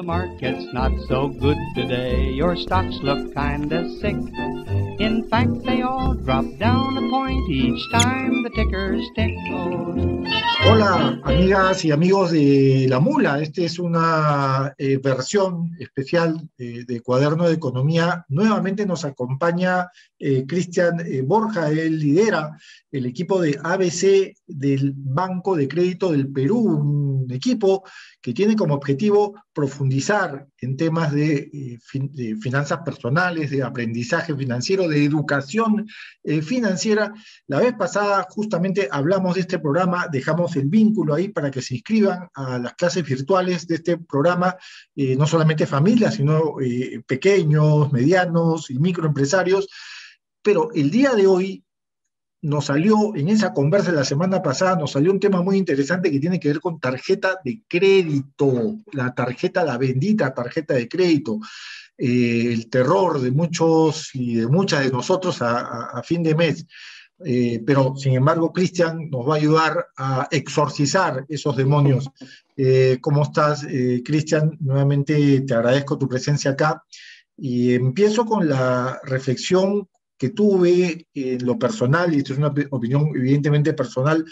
Hola, amigas y amigos de La Mula. Esta es una eh, versión especial eh, de Cuaderno de Economía. Nuevamente nos acompaña eh, Cristian Borja. Él lidera el equipo de ABC del Banco de Crédito del Perú, un equipo que tiene como objetivo profundizar en temas eh, de, finanzas personales, de aprendizaje financiero, de educación eh, financiera. La vez pasada justamente hablamos de este programa, dejamos el vínculo ahí para que se inscriban a las clases virtuales de este programa, eh, no solamente familias, sino pequeños, medianos y microempresarios. Pero el día de hoy nos salió, en esa conversa la semana pasada, nos salió un tema muy interesante que tiene que ver con tarjeta de crédito, la tarjeta, la bendita tarjeta de crédito. Eh, el terror de muchos y de muchas de nosotros a, fin de mes. Eh, pero sin embargo, Cristian nos va a ayudar a exorcizar esos demonios. Eh, ¿Cómo estás, Cristian? Nuevamente te agradezco tu presencia acá. Y empiezo con la reflexión que tuve eh, en lo personal, y esto es una opinión evidentemente personal,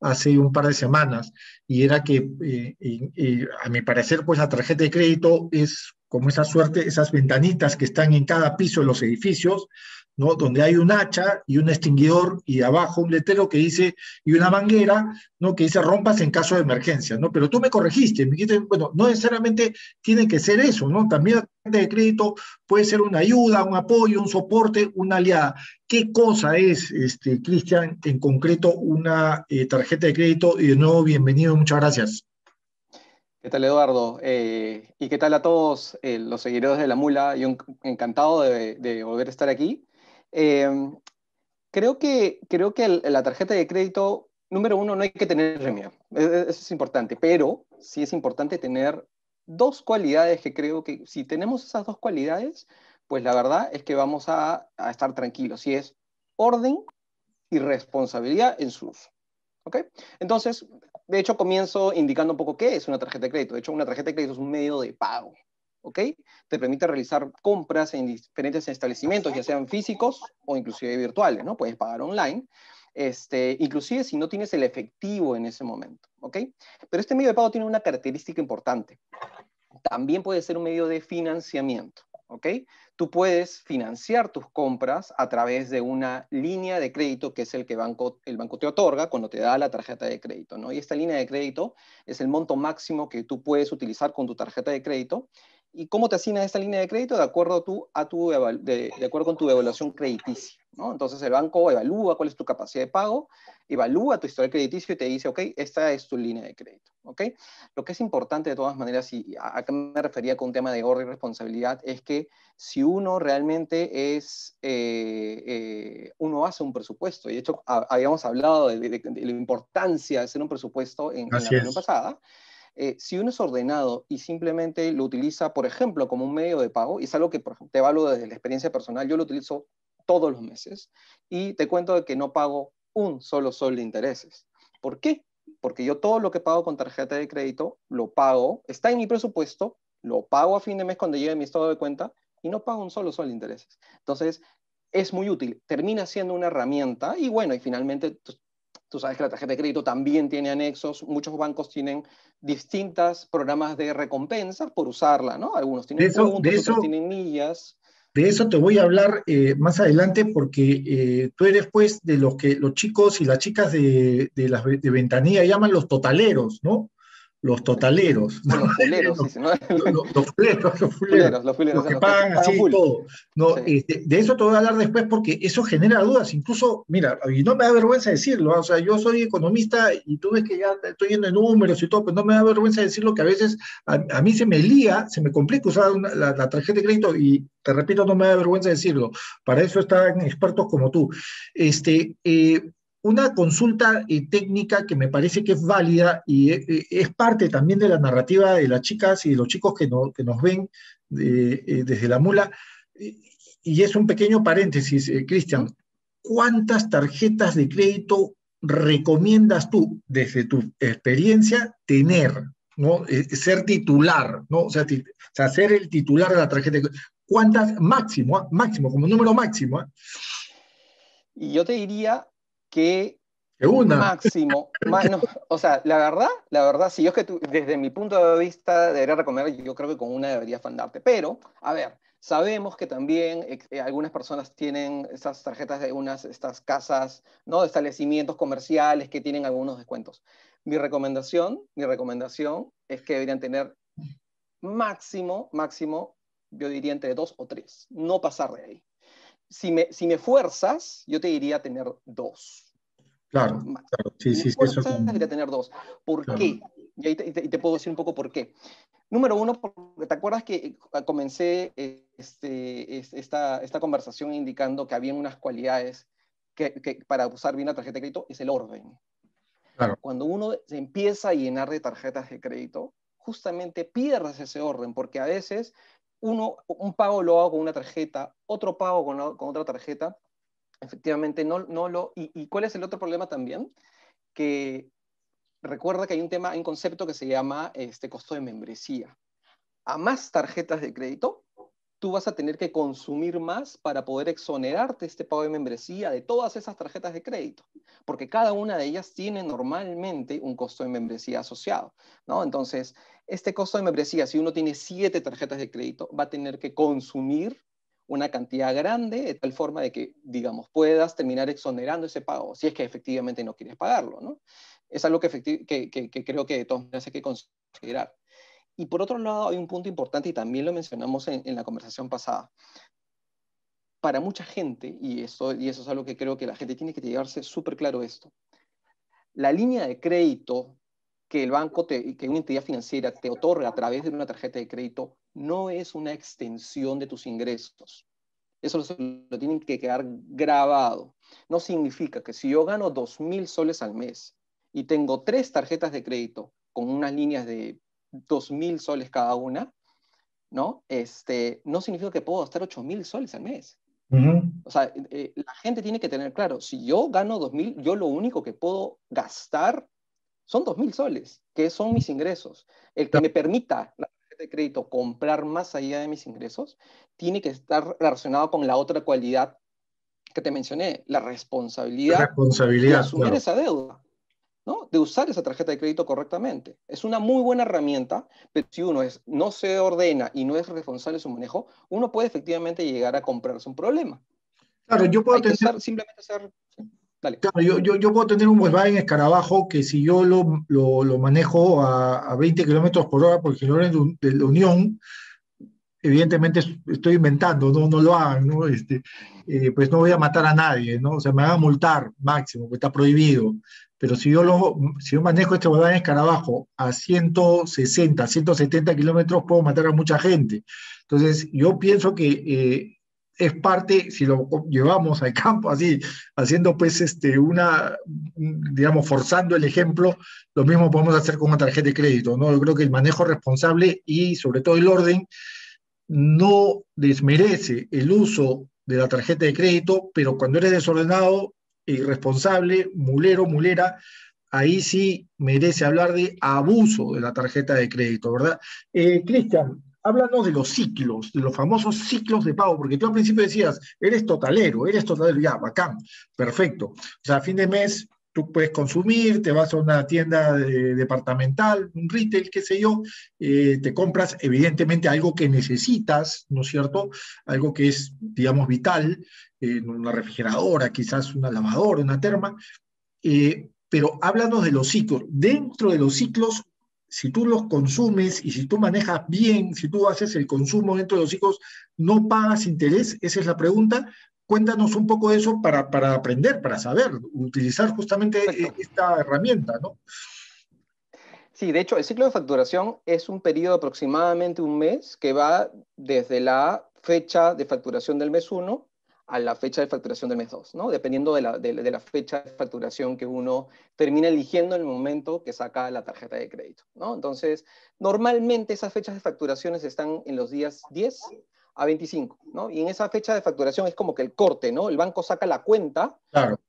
hace un par de semanas, y era que, eh, eh, a mi parecer, pues la tarjeta de crédito es como esa suerte, esas ventanitas que están en cada piso de los edificios, donde hay un hacha y un extinguidor y abajo un letrero que dice, y una manguera, ¿no? que dice rompas en caso de emergencia, ¿no? Pero tú me corregiste, me dijiste, bueno, no necesariamente tiene que ser eso, ¿no? También la tarjeta de crédito puede ser una ayuda, un apoyo, un soporte, una aliada. ¿Qué cosa es, este, Cristian, en concreto una eh, tarjeta de crédito? Y de nuevo, bienvenido, muchas gracias. ¿Qué tal Eduardo? Eh, ¿Y qué tal a todos eh, los seguidores de La Mula? Yo encantado de, de volver a estar aquí eh, creo que, creo que la tarjeta de crédito, número uno, no hay que tener miedo. E, e, eso es importante, pero sí es importante tener dos cualidades que creo que si tenemos esas dos cualidades, pues la verdad es que vamos a, estar tranquilos. Y es orden y responsabilidad en su uso. ¿Ok? Entonces, de hecho, comienzo indicando un poco qué es una tarjeta de crédito. De hecho, una tarjeta de crédito es un medio de pago. ¿ok? Te permite realizar compras en diferentes establecimientos, ya sean físicos o inclusive virtuales, ¿no? Puedes pagar online, este, inclusive si no tienes el efectivo en ese momento, ¿ok? Pero este medio de pago tiene una característica importante. También puede ser un medio de financiamiento, ¿ok? Tú puedes financiar tus compras a través de una línea de crédito que es el que banco, el banco te otorga cuando te da la tarjeta de crédito, ¿no? Y esta línea de crédito es el monto máximo que tú puedes utilizar con tu tarjeta de crédito y cómo te asigna esta línea de crédito de acuerdo, de, acuerdo con tu evaluación crediticia. Entonces el banco evalúa cuál es tu capacidad de pago, evalúa tu historial crediticio y te dice, ok, esta es tu línea de crédito. Lo que es importante de todas maneras, y a, me refería con un tema de orden y responsabilidad, es que si uno realmente es, eh, eh, uno hace un presupuesto, y de hecho habíamos hablado de, la importancia de hacer un presupuesto en, en la reunión pasada, eh, si uno es ordenado y simplemente lo utiliza, por ejemplo, como un medio de pago, y es algo que te evalúo desde la experiencia personal, yo lo utilizo todos los meses y te cuento de que no pago un solo sol de intereses. ¿Por qué? Porque yo todo lo que pago con tarjeta de crédito lo pago, está en mi presupuesto, lo pago a fin de mes cuando llegue mi estado de cuenta y no pago un solo sol de intereses. Entonces, es muy útil, termina siendo una herramienta y bueno, y finalmente pues, Tú sabes que la tarjeta de crédito también tiene anexos. Muchos bancos tienen distintos programas de recompensas por usarla, ¿no? Algunos tienen de puntos, otros tienen millas. De eso te voy a hablar eh, más adelante porque eh, tú eres pues de los que los chicos y las chicas de, de, las, de ventanilla llaman los totaleros, ¿no? los totaleros. Los fuleros, los, ¿no? los, los, los Los, que pagan así todo. ¿no? Este, de eso te voy a hablar después porque eso genera dudas. Incluso, mira, y no me da vergüenza decirlo. ¿ah? O sea, yo soy economista y tú ves que ya estoy yendo en números y todo, pero pues no me da vergüenza decirlo que a veces a, mí se me lía, se me complica usar la, tarjeta de crédito y te repito, no me da vergüenza decirlo. Para eso están expertos como tú. Este, eh, una consulta eh, técnica que me parece que es válida y eh, eh, es parte también de la narrativa de las chicas y de los chicos que, que nos ven desde la mula. Y es un pequeño paréntesis, Cristian. ¿Cuántas tarjetas de crédito recomiendas tú, desde tu experiencia, tener? ¿no? ser titular, ¿no? O sea, ser el titular de la tarjeta. ¿Cuántas? Máximo, ¿ah? máximo, como número máximo. ¿ah? Y yo te diría que un máximo, o sea, la verdad, la verdad, si yo es que tú, desde mi punto de vista debería recomendar, yo creo que con una debería fandarte, pero, a ver, Sabemos que también eh, eh, algunas personas tienen esas tarjetas de unas estas casas, ¿no? establecimientos comerciales que tienen algunos descuentos. Mi recomendación, mi recomendación es que deberían tener máximo, máximo, yo diría entre dos o tres, no pasar de ahí si me, fuerzas, yo te diría tener dos. Claro, Sí, si sí, me fuerzas, eso... diría tener dos. ¿Por qué? Y ahí te, puedo decir un poco por qué. Número uno, te acuerdas que eh, comencé este, esta, conversación indicando que había unas cualidades que, para usar bien la tarjeta de crédito es el orden. Claro. Cuando uno se empieza a llenar de tarjetas de crédito, justamente pierdes ese orden, porque a veces uno, un pago lo hago con una tarjeta, otro pago con, otra tarjeta, efectivamente, no, no lo... Y, cuál es el otro problema también? Que recuerda que hay un tema, hay un concepto que se llama este costo de membresía. A más tarjetas de crédito, tú vas a tener que consumir más para poder exonerarte este pago de membresía de todas esas tarjetas de crédito, porque cada una de ellas tiene normalmente un costo de membresía asociado, ¿no? Entonces, este costo de membresía, si uno tiene siete tarjetas de crédito, va a tener que consumir una cantidad grande, de tal forma de que, digamos, puedas terminar exonerando ese pago, si es que efectivamente no quieres pagarlo, ¿no? Es algo que, que, creo que de todas que considerar. Y por otro lado, hay un punto importante y también lo mencionamos en, la conversación pasada. Para mucha gente, y eso, y eso es algo que creo que la gente tiene que llevarse súper claro esto, la línea de crédito que el banco, que una entidad financiera te otorga a través de una tarjeta de crédito, no es una extensión de tus ingresos. Eso lo, lo tienen que quedar grabado. No significa que si yo gano 2.000 soles al mes y tengo tres tarjetas de crédito con unas líneas de 2.000 soles cada una, ¿no? Este, no significa que puedo gastar 8.000 soles al mes. O sea, eh, la gente tiene que tener claro, si yo gano 2.000, yo lo único que puedo gastar son 2.000 soles, que son mis ingresos. El que me permita la tarjeta de crédito comprar más allá de mis ingresos, tiene que estar relacionado con la otra cualidad que te mencioné, la responsabilidad, la responsabilidad de asumir esa deuda de usar esa tarjeta de crédito correctamente. Es una muy buena herramienta, pero si uno es, no se ordena y no es responsable de su manejo, uno puede efectivamente llegar a comprarse un problema. Claro, yo puedo tener... simplemente Claro, yo, yo, yo, puedo tener un Volkswagen escarabajo que si yo lo, lo, lo manejo a, a 20 kilómetros por hora por el de la Unión, evidentemente estoy inventando, no, no lo hagan, ¿no? Este, eh, pues no voy a matar a nadie, ¿no? O sea, me van a multar máximo, que está prohibido. Pero si yo, lo, si yo manejo este en escarabajo a 160, 170 kilómetros, puedo matar a mucha gente. Entonces, yo pienso que eh, es parte, si lo llevamos al campo así, haciendo pues este, una, digamos, forzando el ejemplo, lo mismo podemos hacer con una tarjeta de crédito, ¿no? Yo creo que el manejo responsable y sobre todo el orden no desmerece el uso de la tarjeta de crédito, pero cuando eres desordenado irresponsable, mulero, mulera, ahí sí merece hablar de abuso de la tarjeta de crédito, ¿verdad? Eh, Cristian, háblanos de los ciclos, de los famosos ciclos de pago, porque tú al principio decías, eres totalero, eres totalero, ya, bacán, perfecto. O sea, a fin de mes tú puedes consumir, te vas a una tienda departamental, un retail, qué sé yo, eh, te compras evidentemente algo que necesitas, ¿no es cierto? Algo que es, digamos, vital, eh, una refrigeradora, quizás una lavadora, una terma, eh, pero háblanos de los ciclos. Dentro de los ciclos, si tú los consumes y si tú manejas bien, si tú haces el consumo dentro de los ciclos, ¿no pagas interés? Esa es la pregunta. Cuéntanos un poco de eso para, aprender, para saber, utilizar justamente e, esta herramienta, ¿no? Sí, de hecho, el ciclo de facturación es un periodo de aproximadamente un mes que va desde la fecha de facturación del mes 1 a la fecha de facturación del mes 2, ¿no? dependiendo de la, fecha de facturación que uno termina eligiendo en el momento que saca la tarjeta de crédito. ¿no? Entonces, normalmente esas fechas de facturaciones están en los días 10 a 25, ¿no? Y en esa fecha de facturación es como que el corte, ¿no? El banco saca la cuenta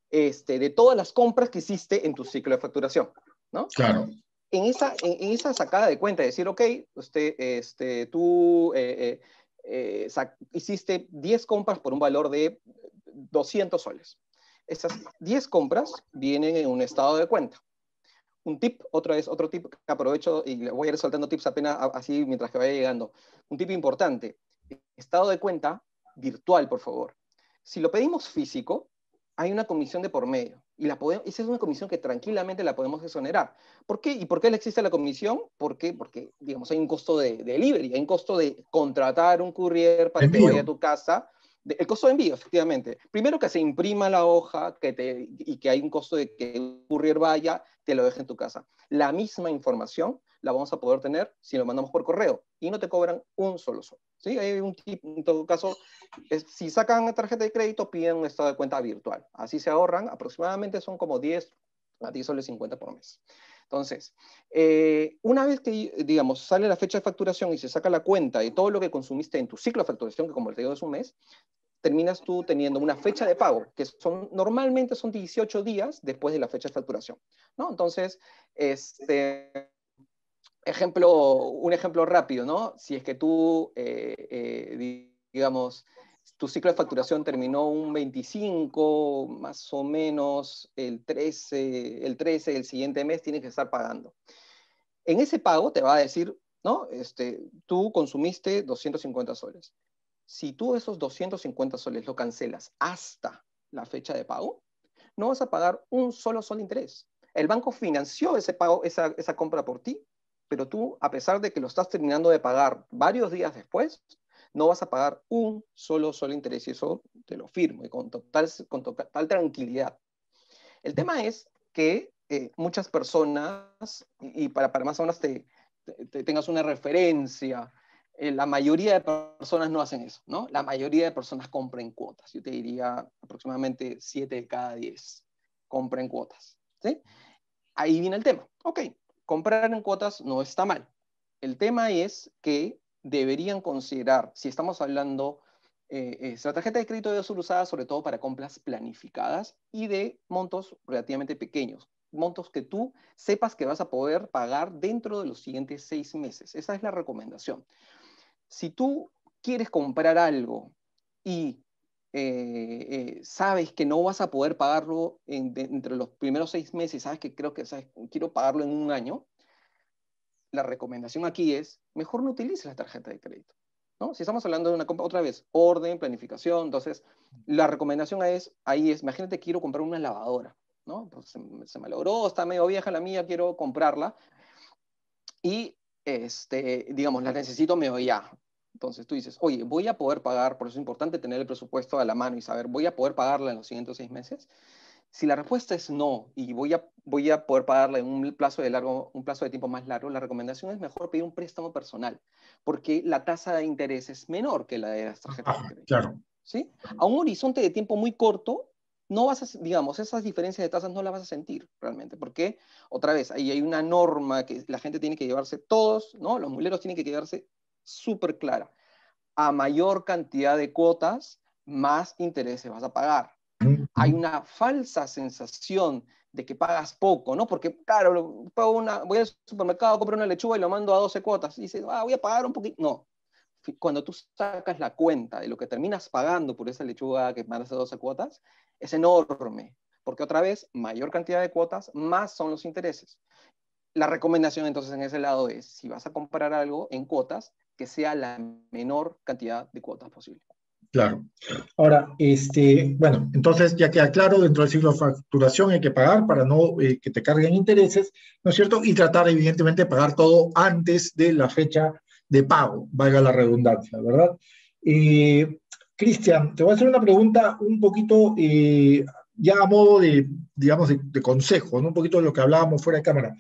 este, de todas las compras que hiciste en tu ciclo de facturación, ¿no? Claro. En esa, en, esa sacada de cuenta, decir, ok, usted, este, tú eh, eh, eh, hiciste 10 compras por un valor de 200 soles. Esas 10 compras vienen en un estado de cuenta. Un tip, otra vez, otro tip que aprovecho y le voy a ir soltando tips apenas así mientras que vaya llegando. Un tip importante, estado de cuenta virtual, por favor. Si lo pedimos físico, hay una comisión de por medio. Y la podemos, esa es una comisión que tranquilamente la podemos exonerar. ¿Por qué? ¿Y por qué existe la comisión? ¿Por Porque, digamos, hay un costo de, de delivery, hay un costo de contratar un courier para que vaya a tu casa el costo de envío, efectivamente. Primero que se imprima la hoja que te, y que hay un costo de que el courier vaya, te lo deje en tu casa. La misma información la vamos a poder tener si lo mandamos por correo y no te cobran un solo sol. ¿sí? Hay un tip, en todo caso, si sacan tarjeta de crédito, piden un estado de cuenta virtual. Así se ahorran, aproximadamente son como 10 a 10 soles 50 por mes. Entonces, eh, una vez que, digamos, sale la fecha de facturación y se saca la cuenta de todo lo que consumiste en tu ciclo de facturación, que como el digo es un mes, terminas tú teniendo una fecha de pago, que son, normalmente son 18 días después de la fecha de facturación. Entonces, este, ejemplo, un ejemplo rápido, ¿no? Si es que tú, eh, eh, digamos, tu ciclo de facturación terminó un 25, más o menos el 13, el 13, del siguiente mes tienes que estar pagando. En ese pago te va a decir, ¿no? Este, tú consumiste 250 soles. Si tú esos 250 soles lo cancelas hasta la fecha de pago, no vas a pagar un solo sol de interés. El banco financió ese pago, esa, esa compra por ti, pero tú, a pesar de que lo estás terminando de pagar varios días después, no vas a pagar un solo, solo interés, y eso te lo firmo, y con total, con total tranquilidad. El tema es que eh, muchas personas, y, para, para, más o menos te, tengas una referencia, eh, la mayoría de personas no hacen eso, ¿no? La mayoría de personas compran cuotas, yo te diría aproximadamente 7 de cada 10 compran cuotas, Ahí viene el tema. Ok, comprar en cuotas no está mal. El tema es que deberían considerar, si estamos hablando, eh, eh tarjeta de crédito debe ser usada sobre todo para compras planificadas y de montos relativamente pequeños, montos que tú sepas que vas a poder pagar dentro de los siguientes seis meses. Esa es la recomendación. Si tú quieres comprar algo y eh, eh, sabes que no vas a poder pagarlo entre los primeros seis meses, sabes que creo que sabes, quiero pagarlo en un año, la recomendación aquí es, mejor no utilices la tarjeta de crédito. ¿no? Si estamos hablando de una compra, otra vez, orden, planificación, entonces la recomendación es, ahí es, imagínate, quiero comprar una lavadora, ¿no? Pues, se, me logró, está medio vieja la mía, quiero comprarla. Y, este, digamos, la necesito medio ya. Entonces tú dices, oye, voy a poder pagar, por eso es importante tener el presupuesto a la mano y saber, voy a poder pagarla en los siguientes seis meses. Si la respuesta es no y voy a, voy a poder pagarla en un plazo, de largo, un plazo de tiempo más largo, la recomendación es mejor pedir un préstamo personal, porque la tasa de interés es menor que la de las tarjetas de crédito. Claro. ¿sí? A un horizonte de tiempo muy corto, no vas a, digamos, esas diferencias de tasas no las vas a sentir realmente, porque otra vez, ahí hay una norma que la gente tiene que llevarse todos, ¿no? Los muleros tienen que quedarse súper clara. A mayor cantidad de cuotas, más intereses vas a pagar hay una falsa sensación de que pagas poco, ¿no? Porque, claro, una, voy al supermercado, compro una lechuga y lo mando a 12 cuotas. Y dices, ah, voy a pagar un poquito. No. Cuando tú sacas la cuenta de lo que terminas pagando por esa lechuga que mandas a 12 cuotas, es enorme. Porque otra vez, mayor cantidad de cuotas, más son los intereses. La recomendación entonces en ese lado es, si vas a comprar algo en cuotas, que sea la menor cantidad de cuotas posible. Claro. Ahora, este, bueno, entonces ya queda claro, dentro del ciclo de facturación hay que pagar para no eh, que te carguen intereses, ¿no es cierto? Y tratar, evidentemente, de pagar todo antes de la fecha de pago, valga la redundancia, ¿verdad? Eh, Cristian, te voy a hacer una pregunta un poquito eh, ya a modo de, digamos, de, consejo, ¿no? Un poquito de lo que hablábamos fuera de cámara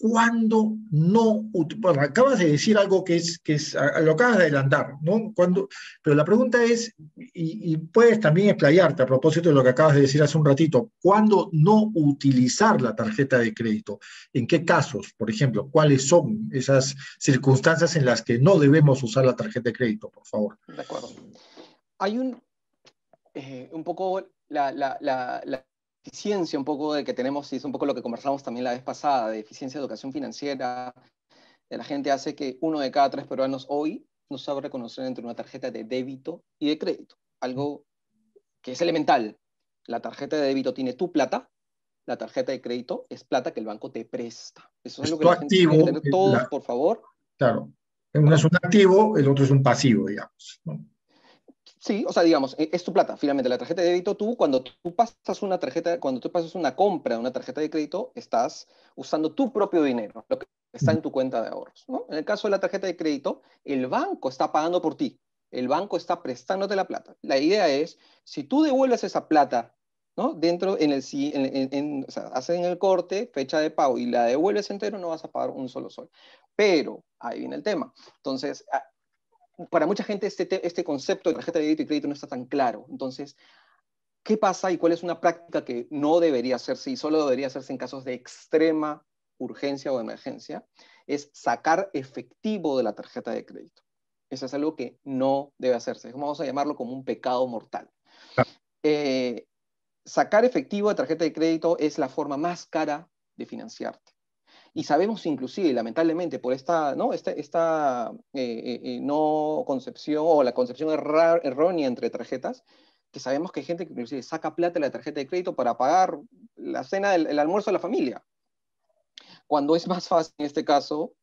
cuando no, bueno, acabas de decir algo que es, que es, lo acabas de adelantar, ¿no? Cuando, pero la pregunta es, y, puedes también explayarte a propósito de lo que acabas de decir hace un ratito, ¿cuándo no utilizar la tarjeta de crédito? ¿En qué casos, por ejemplo? ¿Cuáles son esas circunstancias en las que no debemos usar la tarjeta de crédito, por favor? De acuerdo. Hay un, eh, un poco la, la eficiencia un poco de que tenemos, y es un poco lo que conversamos también la vez pasada, de eficiencia de educación financiera la gente hace que uno de cada tres peruanos hoy no sabe reconocer entre una tarjeta de débito y de crédito, algo que es elemental. La tarjeta de débito tiene tu plata, la tarjeta de crédito es plata que el banco te presta. Eso es, lo que la que tener eh, todos, por favor. Claro, uno es un activo, el otro es un pasivo, digamos. Sí, o sea, digamos, e, es tu plata. Finalmente, la tarjeta de crédito, tú cuando tú pasas una tarjeta, cuando tú pasas una compra de una tarjeta de crédito, estás usando tu propio dinero, lo que está en tu cuenta de ahorros. En el caso de la tarjeta de crédito, el banco está pagando por ti. El banco está prestándote la plata. La idea es, si tú devuelves esa plata, ¿no? Dentro, en el, en, en, o sea, hacen el corte, fecha de pago y la devuelves entero, no vas a pagar un solo sol. Pero, ahí viene el tema. Entonces, para mucha gente este, este, concepto de tarjeta de débito y crédito no está tan claro. Entonces, ¿qué pasa y cuál es una práctica que no debería hacerse y solo debería hacerse en casos de extrema urgencia o emergencia? Es sacar efectivo de la tarjeta de crédito. Eso es algo que no debe hacerse. Vamos a llamarlo como un pecado mortal. Ah. Eh, sacar efectivo de tarjeta de crédito es la forma más cara de financiarte. Y sabemos inclusive, lamentablemente, por esta, ¿no? esta, esta eh, eh, eh, no concepción o la concepción errónea entre tarjetas, que sabemos que hay gente que inclusive saca plata de la tarjeta de crédito para pagar la cena, el, almuerzo de la familia. Cuando es más fácil en este caso,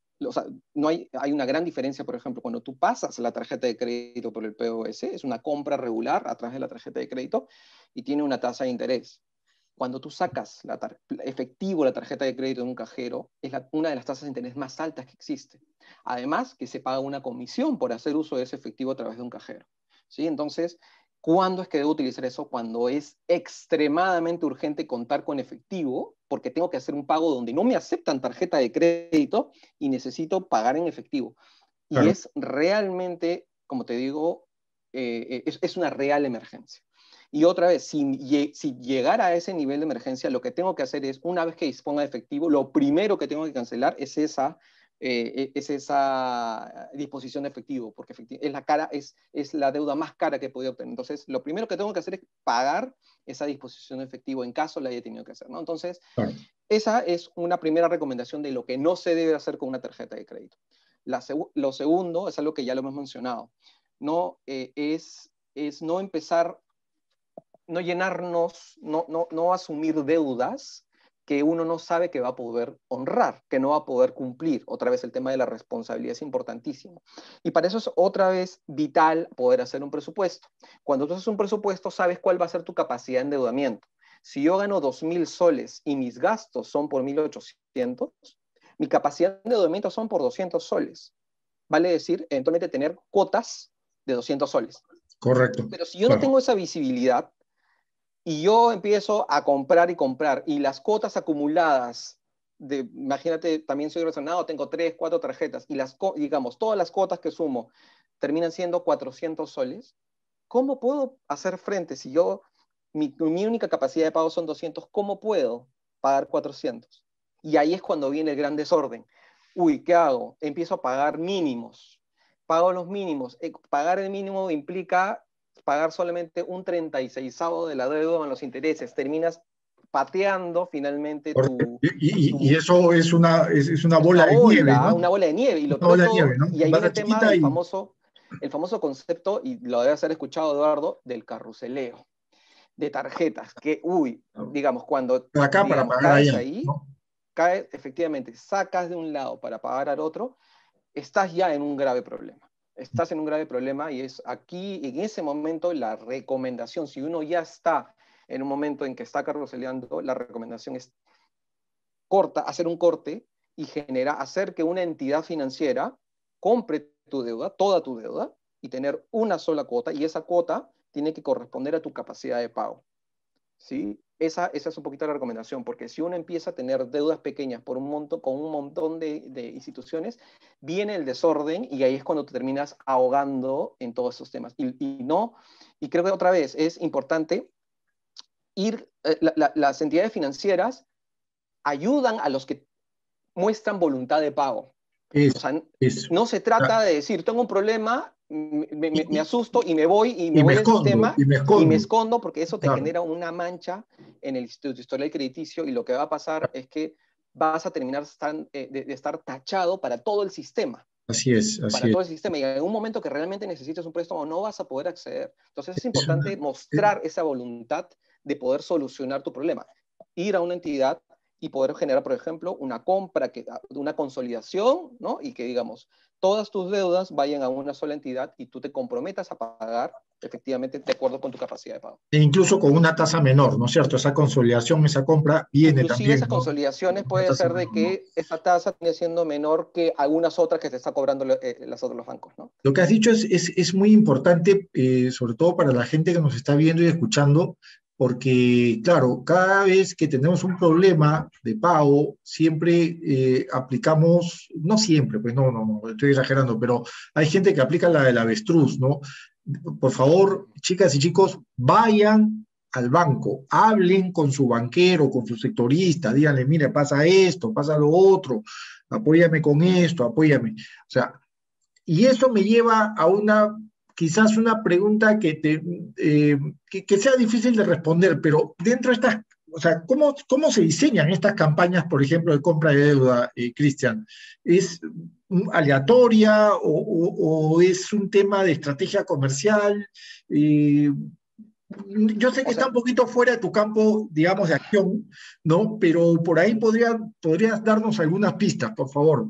no hay, hay una gran diferencia, por ejemplo, cuando tú pasas la tarjeta de crédito por el POS, es una compra regular a través de la tarjeta de crédito y tiene una tasa de interés cuando tú sacas la efectivo la tarjeta de crédito de un cajero, es una de las tasas de interés más altas que existe. Además, que se paga una comisión por hacer uso de ese efectivo a través de un cajero. ¿sí? Entonces, ¿cuándo es que debo utilizar eso? Cuando es extremadamente urgente contar con efectivo, porque tengo que hacer un pago donde no me aceptan tarjeta de crédito y necesito pagar en efectivo. Y es realmente, como te digo, eh, eh, es una real emergencia. Y otra vez, si, si llegara a ese nivel de emergencia, lo que tengo que hacer es, una vez que disponga de efectivo, lo primero que tengo que cancelar es esa, eh, es esa disposición de efectivo, porque es la, cara, es, es la deuda más cara que he podido obtener. Entonces, lo primero que tengo que hacer es pagar esa disposición de efectivo en caso la haya tenido que hacer. ¿no? Entonces, esa es una primera recomendación de lo que no se debe hacer con una tarjeta de crédito. La, lo segundo es algo que ya lo hemos mencionado, ¿no? Eh, es, es no empezar no llenarnos, no, no, asumir deudas que uno no sabe que va a poder honrar, que no va a poder cumplir. Otra vez el tema de la responsabilidad es importantísimo. Y para eso es otra vez vital poder hacer un presupuesto. Cuando tú haces un presupuesto, sabes cuál va a ser tu capacidad de endeudamiento. Si yo gano 2.000 soles y mis gastos son por 1.800, mi capacidad de endeudamiento son por 200 soles. Vale decir, eventualmente tener cuotas de 200 soles. Correcto. Pero si yo no tengo esa visibilidad, y yo empiezo a comprar y comprar. Y las cuotas acumuladas, de, imagínate, también soy relacionado, tengo tres, cuatro tarjetas. Y las, digamos, todas las cuotas que sumo terminan siendo 400 soles. ¿Cómo puedo hacer frente si yo, mi, mi única capacidad de pago son 200, ¿cómo puedo pagar 400? Y ahí es cuando viene el gran desorden. Uy, ¿qué hago? Empiezo a pagar mínimos. Pago los mínimos. Eh, pagar el mínimo implica pagar solamente un 36 de la deuda en los intereses, terminas pateando finalmente tu, y, eso es una, una bola, de nieve. Una bola de nieve. Y, lo y ahí el famoso, el famoso concepto, y lo debe haber escuchado Eduardo, del carruseleo de tarjetas, que, uy, digamos, cuando para caes ahí, caes, efectivamente, sacas de un lado para pagar al otro, estás ya en un grave problema estás en un grave problema y es aquí, en ese momento, la recomendación, si uno ya está en un momento en que está carroceleando, la recomendación es corta, hacer un corte y genera, hacer que una entidad financiera compre tu deuda, toda tu deuda, y tener una sola cuota, y esa cuota tiene que corresponder a tu capacidad de pago. ¿Sí? Esa, es un poquito la recomendación, porque si uno empieza a tener deudas pequeñas por un monto, con un montón de, instituciones, viene el desorden y ahí es cuando te terminas ahogando en todos esos temas. Y, no, y creo que otra vez es importante ir, eh, las entidades financieras ayudan a los que muestran voluntad de pago no se trata de decir, tengo un problema, me, asusto y me voy y me, voy del este escondo, sistema y, me, escondo. porque eso te genera una mancha en el Historial Crediticio y lo que va a pasar es que vas a terminar eh, de, estar tachado para todo el sistema. Así es, así Para todo el sistema. Y en un momento que realmente necesites un préstamo no vas a poder acceder. Entonces es importante mostrar esa voluntad de poder solucionar tu problema. Ir a una entidad y poder generar, por ejemplo, una compra, que, ah, una consolidación, ¿no? Y que, digamos, todas tus deudas vayan a una sola entidad y tú te comprometas a pagar efectivamente de acuerdo con tu capacidad de pago. E incluso con una tasa menor, ¿no es cierto? Esa consolidación, esa compra viene Inclusive también. esas consolidaciones pueden ser de que esa tasa viene siendo menor que algunas otras que te está cobrando eh, eh, las otros los bancos, ¿no? Lo que has dicho es, es, es muy importante, eh, sobre todo para la gente que nos está viendo y escuchando, porque claro, cada vez que tenemos un problema de pago, siempre eh, aplicamos, no siempre, pues no, no, no, estoy exagerando, pero hay gente que aplica la del avestruz, ¿no? Por favor, chicas y chicos, vayan al banco, hablen con su banquero, con su sectorista, díganle, mire, pasa esto, pasa lo otro, apóyame con esto, apóyame. O sea, y eso me lleva a una quizás una pregunta que, te, eh, que, sea difícil de responder, pero dentro de estas, o sea, ¿cómo, cómo se diseñan estas campañas, por ejemplo, de compra de deuda, eh, Cristian? ¿Es aleatoria o, es un tema de estrategia comercial? Eh, yo sé que está un poquito fuera de tu campo, digamos, de acción, ¿no? Pero por ahí podrías darnos algunas pistas, por favor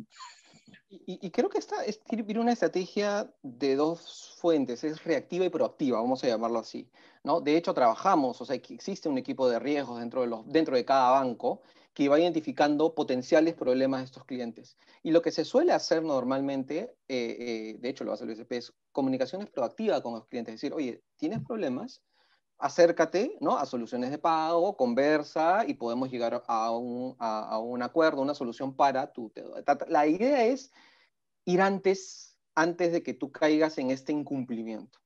y, creo que esta es, una estrategia de dos fuentes, es reactiva y proactiva, vamos a llamarlo así. ¿no? De hecho, trabajamos, o sea, existe un equipo de riesgos dentro de, los, dentro de cada banco que va identificando potenciales problemas de estos clientes. Y lo que se suele hacer normalmente, eh, eh, de hecho lo hace el BCP, es comunicaciones proactivas con los clientes, es decir, oye, ¿tienes problemas? acércate ¿no? a soluciones de pago, conversa y podemos llegar a un, a, un acuerdo, una solución para tu... La idea es ir antes, antes de que tú caigas en este incumplimiento.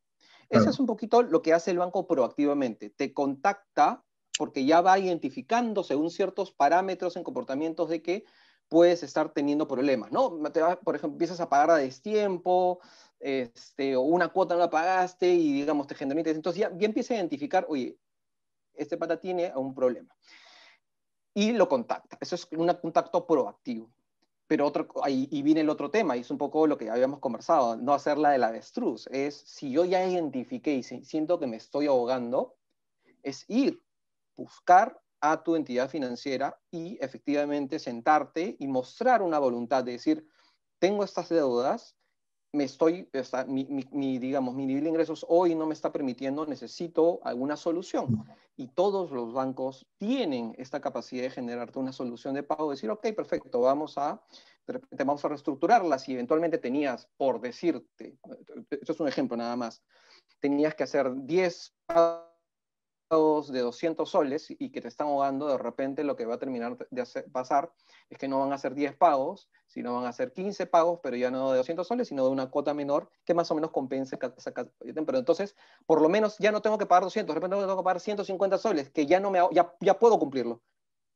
Eso es un poquito lo que hace el banco proactivamente. Te contacta porque ya va identificando según ciertos parámetros en comportamientos de que puedes estar teniendo problemas, ¿no? por ejemplo, empiezas a pagar a destiempo, este, o una cuota no la pagaste y, digamos, te generó Entonces ya, ya empieza a identificar, oye, este pata tiene un problema. Y lo contacta. Eso es un contacto proactivo. Pero otro, y, viene el otro tema, es un poco lo que habíamos conversado, no hacer la de la avestruz, es si yo ya identifiqué y siento que me estoy ahogando, es ir, buscar a tu entidad financiera y efectivamente sentarte y mostrar una voluntad de decir, tengo estas deudas, me estoy, mi, digamos, mi nivel de ingresos hoy no me está permitiendo, necesito alguna solución. Y todos los bancos tienen esta capacidad de generarte una solución de pago, decir, ok, perfecto, vamos a, de repente vamos a reestructurarlas y eventualmente tenías, por decirte, esto es un ejemplo nada más, tenías que hacer 10 pagos de 200 soles y que te están ahogando, de repente lo que va a terminar de pasar es que no van a ser 10 pagos, sino van a ser 15 pagos, pero ya no de 200 soles, sino de una cuota menor que más o menos compense Pero entonces, por lo menos ya no tengo que pagar 200, de repente tengo que pagar 150 soles, que ya, no me, ya, ya puedo cumplirlo.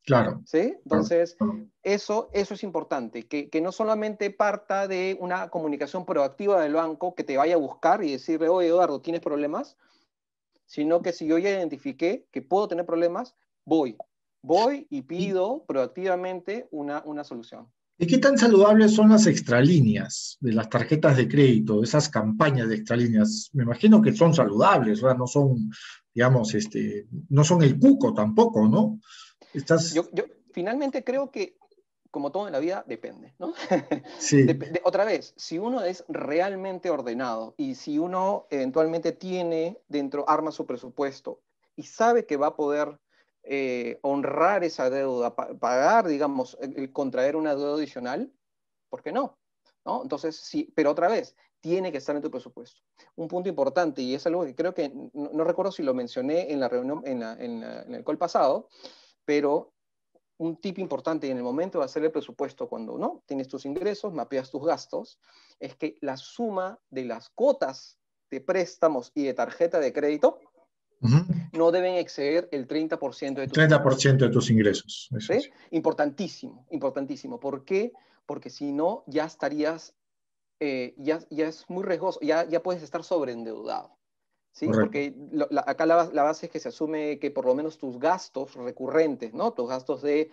Claro. ¿Sí? Entonces, Eso, eso es importante, que, que, no solamente parta de una comunicación proactiva del banco que te vaya a buscar y decirle, oye Eduardo, ¿tienes problemas? sino que si yo ya identifiqué que puedo tener problemas, voy, voy y pido proactivamente una, una solución. ¿Y qué tan saludables son las extralíneas de las tarjetas de crédito, esas campañas de extralíneas? Me imagino que son saludables, ¿verdad? No son, digamos, este, no son el cuco tampoco, ¿no? Estás... yo finalmente creo que como todo en la vida, depende, ¿no? Sí. otra vez, si uno es realmente ordenado y si uno eventualmente tiene dentro, arma su presupuesto y sabe que va a poder eh, honrar esa deuda, pagar, digamos, contraer una deuda adicional, ¿por qué no? ¿No? Entonces, sí, pero otra vez, tiene que estar en tu presupuesto. Un punto importante, y es algo que creo que, no, recuerdo si lo mencioné en la reunión, en, el col pasado, pero un tip importante en el momento de hacer el presupuesto, cuando no tienes tus ingresos, mapeas tus gastos, es que la suma de las cuotas de préstamos y de tarjeta de crédito no deben exceder el 30% de tus 30 ingresos. de tus ingresos. Importantísimo, importantísimo. ¿Por qué? Porque si no, ya estarías, eh, ya, es muy riesgoso, ya, ya puedes estar sobreendeudado. Porque acá la, base es que se asume que por lo menos tus gastos recurrentes, ¿no? Tus gastos de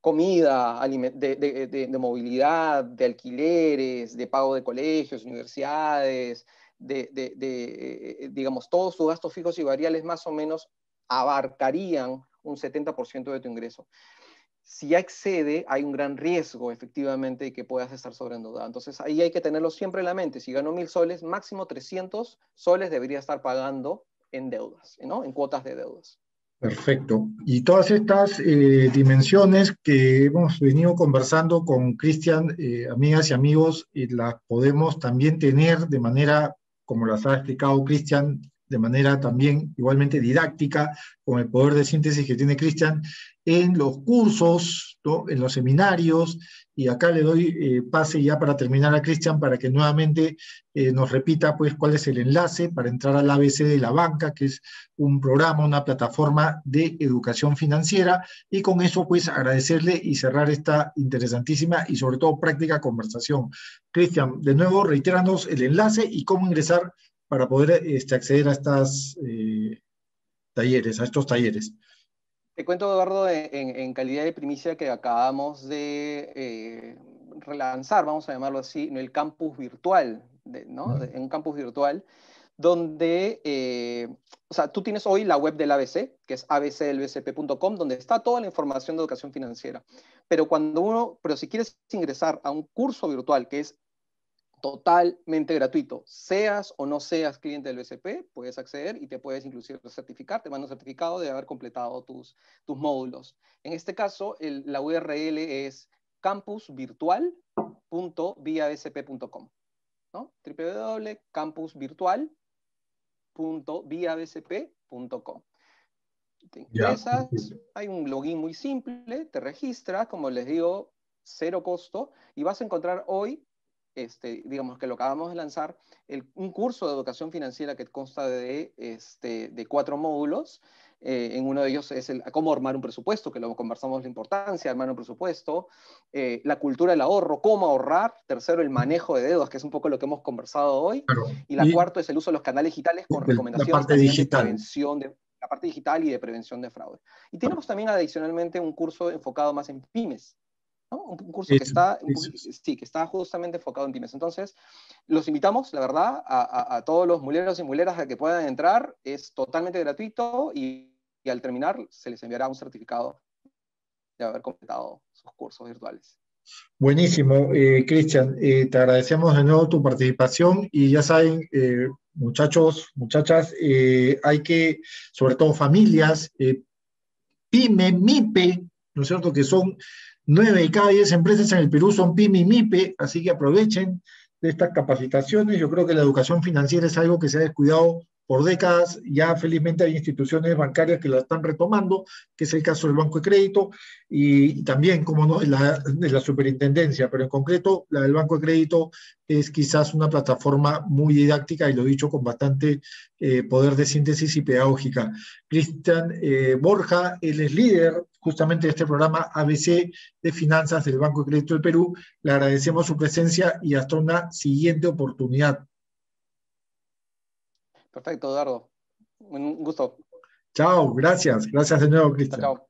comida, de, movilidad, de alquileres, de pago de colegios, universidades, eh, digamos, todos tus gastos fijos y variables más o menos abarcarían un 70% de tu ingreso si ya excede, hay un gran riesgo efectivamente de que puedas estar sobreendeudado. Entonces ahí hay que tenerlo siempre en la mente. Si gano mil soles, máximo 300 soles debería estar pagando en deudas, ¿no? En cuotas de deudas. Perfecto. Y todas estas eh, dimensiones que hemos venido conversando con Cristian, eh, amigas y amigos, las podemos también tener de manera, como las ha explicado Cristian, de manera también igualmente didáctica, con el poder de síntesis que tiene Cristian, en los cursos, en los seminarios, y acá le doy eh, pase ya para terminar a Cristian para que nuevamente eh, nos repita pues cuál es el enlace para entrar al ABC de la banca, que es un programa, una plataforma de educación financiera, y con eso pues agradecerle y cerrar esta interesantísima y sobre todo práctica conversación. Cristian, de nuevo reitéranos el enlace y cómo ingresar para poder este, acceder a estas eh, talleres, a estos talleres. Te cuento, Eduardo, en, calidad de primicia que acabamos de eh, relanzar, vamos a llamarlo así, en el campus virtual, ¿no? En un campus virtual donde, eh, o sea, tú tienes hoy la web del ABC, que es abcelbcp.com, donde está toda la información de educación financiera. Pero cuando uno, pero si quieres ingresar a un curso virtual que es totalmente gratuito. Seas o no seas cliente del BSP, puedes acceder y te puedes inclusive certificar, te mando un certificado de haber completado tus, tus módulos. En este caso, la URL es campusvirtual.viabcp.com, ¿no? www.campusvirtual.viabcp.com. Te ingresas, hay un login muy simple, te registras, como les digo, cero costo, y vas a encontrar hoy este, digamos que lo acabamos de lanzar, un curso de educación financiera que consta de, este, de cuatro módulos. Eh, en uno de ellos es el, cómo armar un presupuesto, que luego conversamos la importancia de armar un presupuesto, eh, la cultura del ahorro, cómo ahorrar, tercero, el manejo de deudas, que es un poco lo que hemos conversado hoy, y la cuarto cuarta es el uso de los canales digitales con recomendaciones de de la parte digital y de prevención de fraude. Y tenemos también adicionalmente un curso enfocado más en pymes, un curso que está, sí, que está justamente enfocado en pymes. Entonces, los invitamos, la verdad, a, todos los muleros y muleras a que puedan entrar. Es totalmente gratuito y, al terminar se les enviará un certificado de haber completado sus cursos virtuales. Buenísimo, eh, Cristian. Eh, te agradecemos de nuevo tu participación y ya saben, eh, muchachos, muchachas, hay que, sobre todo familias, pyme, mipe, ¿no es cierto? Que son 9 de cada 10 empresas en el Perú son PYME y MIPE, así que aprovechen de estas capacitaciones. Yo creo que la educación financiera es algo que se ha descuidado por décadas ya felizmente hay instituciones bancarias que la están retomando, que es el caso del Banco de Crédito y, también, como no, de la, superintendencia, pero en concreto la del Banco de Crédito es quizás una plataforma muy didáctica y lo he dicho con bastante eh, poder de síntesis y pedagógica. Cristian eh, Borja, él es líder justamente de este programa ABC de Finanzas del Banco de Crédito del Perú. Le agradecemos su presencia y hasta una siguiente oportunidad. Perfecto, Eduardo. Un gusto. Chao, gracias. Gracias de nuevo, Cristian.